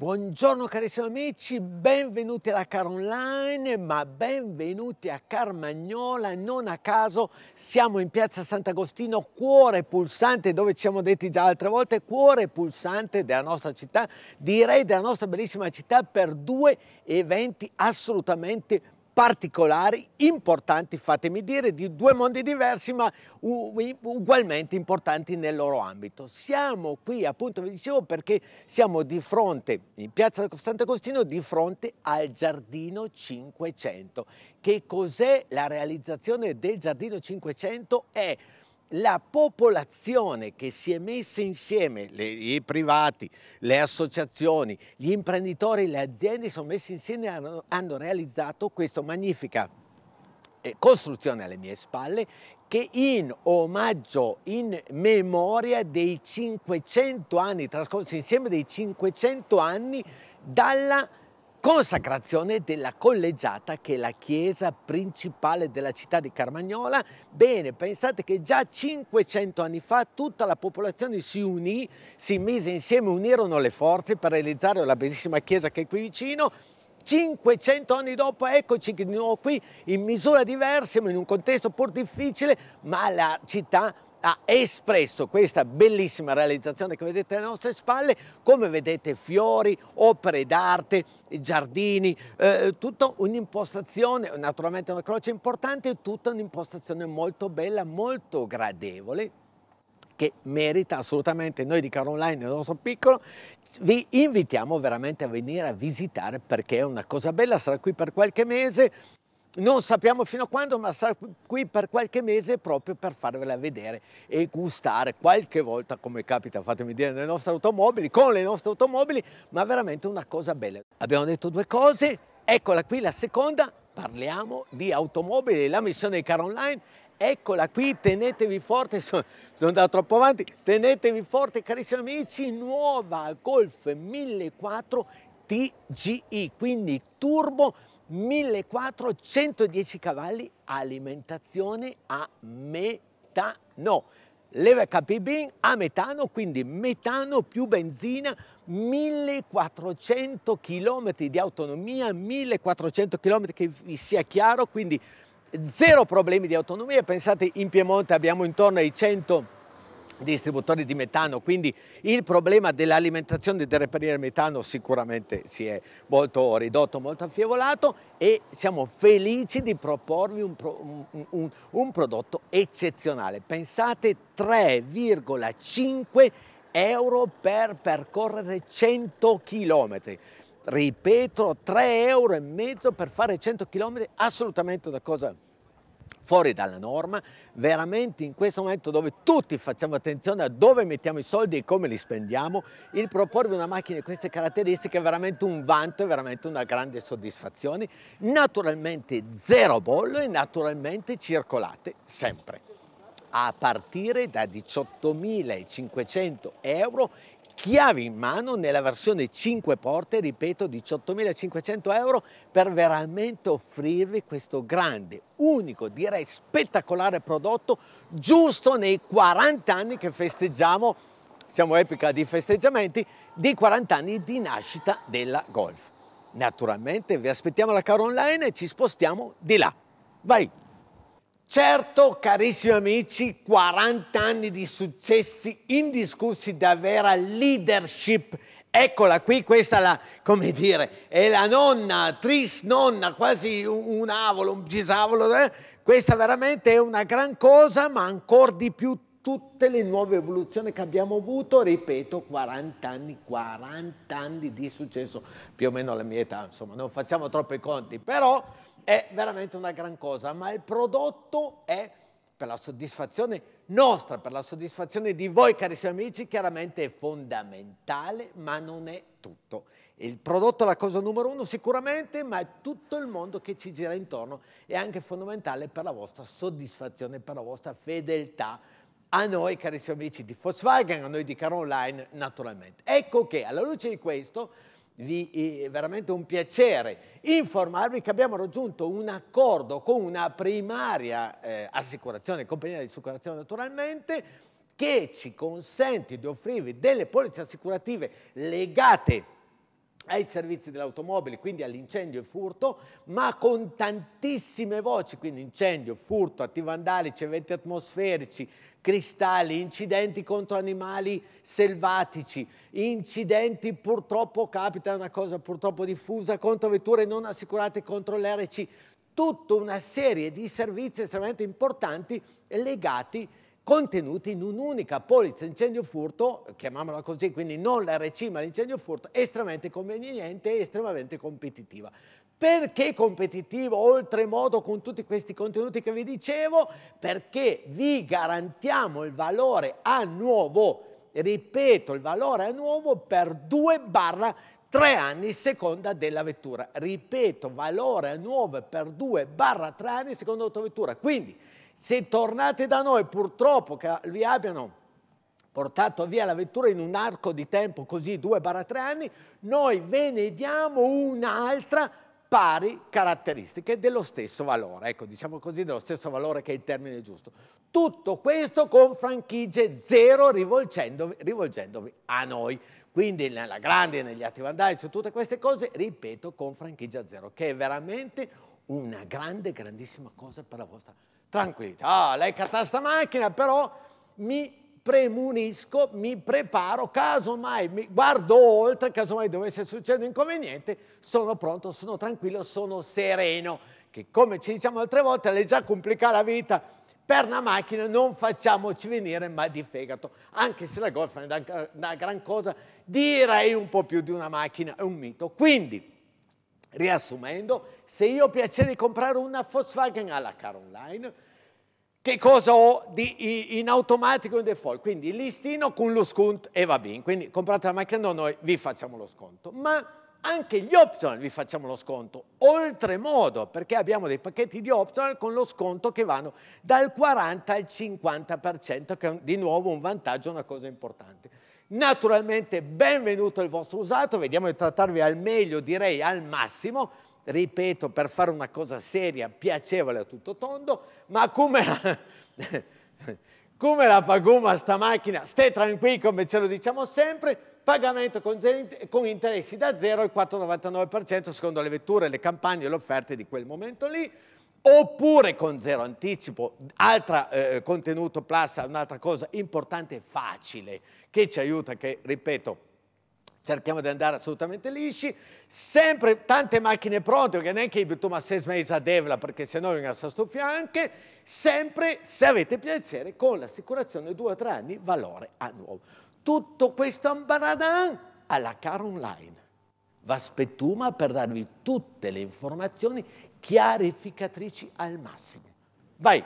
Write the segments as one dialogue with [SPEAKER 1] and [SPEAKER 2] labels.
[SPEAKER 1] Buongiorno carissimi amici, benvenuti alla Caroline, ma benvenuti a Carmagnola. Non a caso siamo in piazza Sant'Agostino, cuore pulsante, dove ci siamo detti già altre volte, cuore pulsante della nostra città, direi della nostra bellissima città, per due eventi assolutamente particolari, importanti, fatemi dire, di due mondi diversi ma ugualmente importanti nel loro ambito. Siamo qui appunto, vi dicevo, perché siamo di fronte, in piazza Sant'Agostino, di fronte al Giardino 500. Che cos'è la realizzazione del Giardino 500? È la popolazione che si è messa insieme, le, i privati, le associazioni, gli imprenditori, le aziende sono messi insieme e hanno, hanno realizzato questa magnifica eh, costruzione alle mie spalle che in omaggio, in memoria dei 500 anni trascorsi insieme, dei 500 anni dalla consacrazione della collegiata che è la chiesa principale della città di Carmagnola. Bene, pensate che già 500 anni fa tutta la popolazione si unì, si mise insieme, unirono le forze per realizzare la bellissima chiesa che è qui vicino 500 anni dopo eccoci di nuovo qui in misura diversa, ma in un contesto pur difficile, ma la città ha espresso questa bellissima realizzazione che vedete alle nostre spalle, come vedete fiori, opere d'arte, giardini, eh, tutta un'impostazione, naturalmente una croce importante, tutta un'impostazione molto bella, molto gradevole che merita assolutamente noi di Caroline Online nel nostro piccolo, vi invitiamo veramente a venire a visitare perché è una cosa bella, sarà qui per qualche mese, non sappiamo fino a quando, ma sarà qui per qualche mese proprio per farvela vedere e gustare qualche volta, come capita, fatemi dire, nelle nostre automobili, con le nostre automobili, ma veramente una cosa bella. Abbiamo detto due cose, eccola qui la seconda, parliamo di automobili, la missione di Car Online Eccola qui, tenetevi forte, sono, andato troppo avanti, tenetevi forte carissimi amici, nuova Golf 1004 TGI, quindi turbo 1410 cavalli, alimentazione a metano. Leva capibin a metano, quindi metano più benzina, 1400 km di autonomia, 1400 km che vi sia chiaro, quindi zero problemi di autonomia. Pensate in Piemonte abbiamo intorno ai 100 distributori di metano, quindi il problema dell'alimentazione del reperire metano sicuramente si è molto ridotto, molto affievolato e siamo felici di proporvi un, pro, un, un, un prodotto eccezionale. Pensate 3,5 euro per percorrere 100 km ripeto, 3,5 euro per fare 100 km, assolutamente una cosa fuori dalla norma, veramente in questo momento dove tutti facciamo attenzione a dove mettiamo i soldi e come li spendiamo, il proporvi una macchina di queste caratteristiche è veramente un vanto, è veramente una grande soddisfazione, naturalmente zero bollo e naturalmente circolate sempre a partire da 18.500 euro chiavi in mano nella versione 5 porte, ripeto 18.500 euro per veramente offrirvi questo grande, unico, direi spettacolare prodotto giusto nei 40 anni che festeggiamo, siamo epica di festeggiamenti, dei 40 anni di nascita della Golf. Naturalmente vi aspettiamo la Car Online e ci spostiamo di là. Vai! Certo, carissimi amici, 40 anni di successi indiscussi da vera leadership. Eccola qui, questa è la, come dire, è la nonna, tris nonna, quasi un, avolo, un gisavolo. Eh? Questa veramente è una gran cosa, ma ancora di più tutte le nuove evoluzioni che abbiamo avuto, ripeto, 40 anni, 40 anni di successo, più o meno alla mia età, insomma, non facciamo troppi conti, però è veramente una gran cosa, ma il prodotto è per la soddisfazione nostra, per la soddisfazione di voi carissimi amici, chiaramente è fondamentale, ma non è tutto. Il prodotto è la cosa numero uno sicuramente, ma è tutto il mondo che ci gira intorno è anche fondamentale per la vostra soddisfazione, per la vostra fedeltà a noi, carissimi amici di Volkswagen, a noi di Car Online, naturalmente. Ecco che alla luce di questo vi è eh, veramente un piacere informarvi che abbiamo raggiunto un accordo con una primaria eh, assicurazione, compagnia di assicurazione naturalmente, che ci consente di offrirvi delle polizze assicurative legate ai servizi dell'automobile, quindi all'incendio e furto, ma con tantissime voci, quindi incendio, furto, atti vandalici, eventi atmosferici, cristalli, incidenti contro animali selvatici, incidenti purtroppo capita, una cosa purtroppo diffusa, contro vetture non assicurate contro l'RC, tutta una serie di servizi estremamente importanti legati a contenuti in un'unica polizza incendio furto, chiamiamola così, quindi non l'RC ma l'incendio furto, estremamente conveniente e estremamente competitiva. Perché competitivo oltremodo con tutti questi contenuti che vi dicevo? Perché vi garantiamo il valore a nuovo, ripeto, il valore a nuovo per 2 barra tre anni seconda della vettura. Ripeto, valore a 9 per 2 barra 3 anni seconda della vettura. Quindi se tornate da noi purtroppo che vi abbiano portato via la vettura in un arco di tempo così 2 barra 3 anni, noi ve ne diamo un'altra pari caratteristiche dello stesso valore, ecco diciamo così dello stesso valore che è il termine giusto. Tutto questo con franchigie zero rivolgendovi, rivolgendovi a noi. Quindi nella grande, negli atti vandali, su cioè tutte queste cose, ripeto, con franchigia zero, che è veramente una grande, grandissima cosa per la vostra tranquillità. Ah, lei catta sta macchina, però mi premunisco, mi preparo, casomai mi guardo oltre, casomai dovesse succedere un inconveniente, sono pronto, sono tranquillo, sono sereno, che come ci diciamo altre volte, lei già complica la vita per una macchina non facciamoci venire mal di fegato, anche se la golf è una gran cosa, direi un po' più di una macchina, è un mito. Quindi, riassumendo, se io ho piacere di comprare una Volkswagen alla car online, che cosa ho di, in automatico in default? Quindi listino con lo sconto e va bene, quindi comprate la macchina noi, vi facciamo lo sconto. Ma anche gli optional vi facciamo lo sconto, oltremodo, perché abbiamo dei pacchetti di optional con lo sconto che vanno dal 40 al 50%, che è di nuovo un vantaggio, una cosa importante. Naturalmente benvenuto il vostro usato, vediamo di trattarvi al meglio, direi al massimo, ripeto, per fare una cosa seria, piacevole a tutto tondo, ma come la, come la paguma sta macchina, stai tranquillo come ce lo diciamo sempre, pagamento con, con interessi da 0 al 4,99% secondo le vetture, le campagne e le offerte di quel momento lì, oppure con zero anticipo, altro eh, contenuto plus, un'altra cosa importante e facile che ci aiuta, che ripeto, cerchiamo di andare assolutamente lisci, sempre tante macchine pronte, perché neanche i ma se smesa a devla, perché se no non si stufia anche, sempre, se avete piacere, con l'assicurazione 2-3 anni, valore a nuovo tutto questo ambaradan alla car online. Vaspettuma per darvi tutte le informazioni chiarificatrici al massimo. Vai!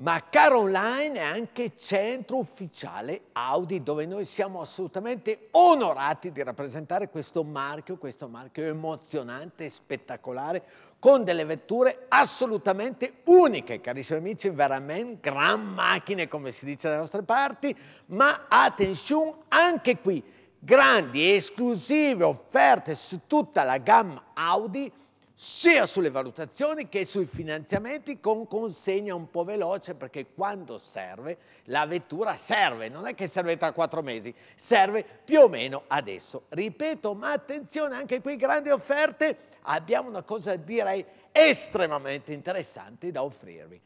[SPEAKER 1] ma Online è anche centro ufficiale Audi dove noi siamo assolutamente onorati di rappresentare questo marchio, questo marchio emozionante e spettacolare con delle vetture assolutamente uniche, carissimi amici, veramente gran macchine come si dice dalle nostre parti, ma attenzione anche qui, grandi e esclusive offerte su tutta la gamma Audi sia sulle valutazioni che sui finanziamenti con consegna un po' veloce perché quando serve la vettura serve, non è che serve tra quattro mesi, serve più o meno adesso. Ripeto, ma attenzione, anche qui grandi offerte, abbiamo una cosa direi estremamente interessante da offrirvi.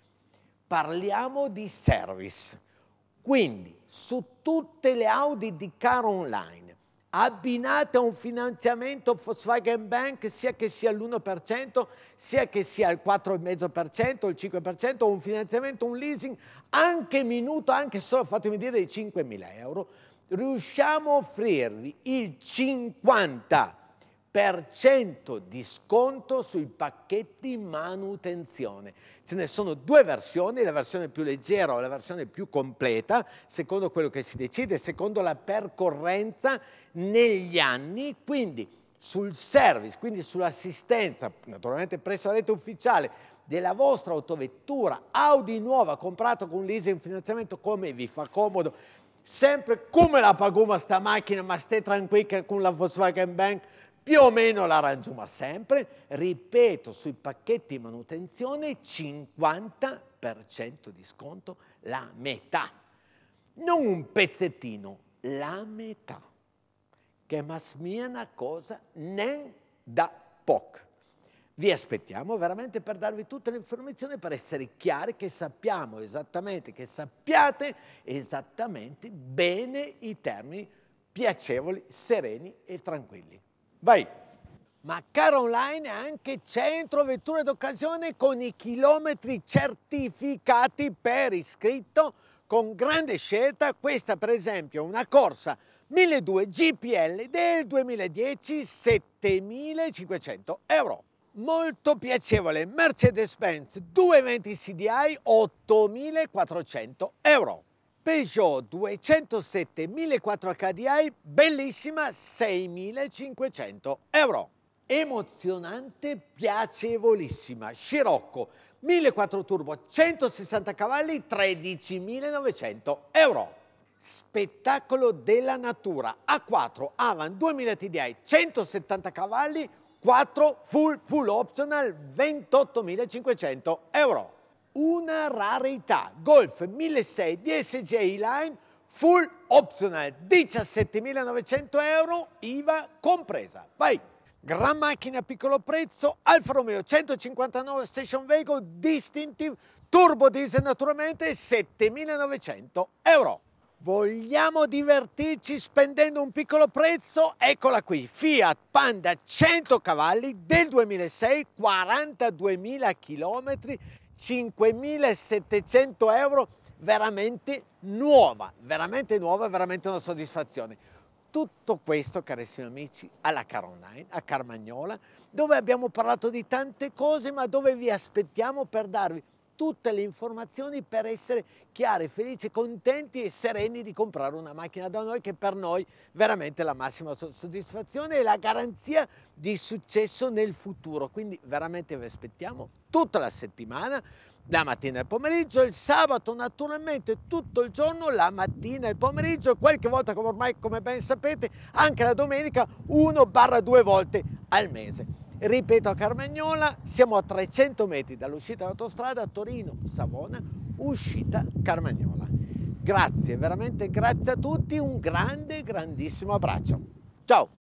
[SPEAKER 1] Parliamo di service, quindi su tutte le Audi di car online abbinate a un finanziamento Volkswagen Bank sia che sia all'1%, sia che sia il 4,5%, il 5%, o un finanziamento, un leasing, anche minuto, anche solo, fatemi dire, di 5.000 euro, riusciamo a offrirvi il 50% per di sconto sui pacchetti manutenzione. Ce ne sono due versioni, la versione più leggera o la versione più completa, secondo quello che si decide, secondo la percorrenza negli anni, quindi sul service, quindi sull'assistenza, naturalmente presso la rete ufficiale della vostra autovettura Audi nuova comprata con leasing finanziamento come vi fa comodo sempre come la paguma sta macchina ma stai tranquillo che con la Volkswagen Bank più o meno la rangiuma sempre, ripeto, sui pacchetti manutenzione 50% di sconto, la metà. Non un pezzettino, la metà. Che ma una cosa nen da poc. Vi aspettiamo veramente per darvi tutte le informazioni, per essere chiari che sappiamo esattamente, che sappiate esattamente bene i termini piacevoli, sereni e tranquilli. Vai! Ma Car Online è anche centro vetture d'occasione con i chilometri certificati per iscritto con grande scelta. Questa per esempio è una corsa 1200 GPL del 2010 7500 euro. Molto piacevole Mercedes-Benz 220 CDI 8400 euro. Peugeot 207 1004 HDI, bellissima, 6.500 euro. Emozionante, piacevolissima, Scirocco, 1.400 turbo, 160 cavalli, 13.900 euro. Spettacolo della natura, A4 Avan 2000 TDI, 170 cavalli, 4 full full optional, 28.500 euro una rarità, Golf 1006 DSJ E-Line full optional, 17.900 euro, IVA compresa. Vai! Gran macchina a piccolo prezzo, Alfa Romeo 159 Station Vehicle Distinctive, turbo diesel naturalmente, 7.900 euro. Vogliamo divertirci spendendo un piccolo prezzo? Eccola qui, Fiat Panda 100 cavalli del 2006, 42.000 km, 5.700 euro veramente nuova, veramente nuova, veramente una soddisfazione. Tutto questo, carissimi amici, alla Caroline, a Carmagnola, dove abbiamo parlato di tante cose, ma dove vi aspettiamo per darvi tutte le informazioni per essere chiari, felici, contenti e sereni di comprare una macchina da noi che per noi veramente è la massima soddisfazione e la garanzia di successo nel futuro. Quindi veramente vi aspettiamo tutta la settimana la mattina e il pomeriggio, il sabato naturalmente tutto il giorno, la mattina e il pomeriggio qualche volta come ormai come ben sapete anche la domenica 1-2 volte al mese. Ripeto a Carmagnola, siamo a 300 metri dall'uscita dell'autostrada Torino-Savona, uscita Carmagnola. Grazie, veramente grazie a tutti, un grande, grandissimo abbraccio. Ciao!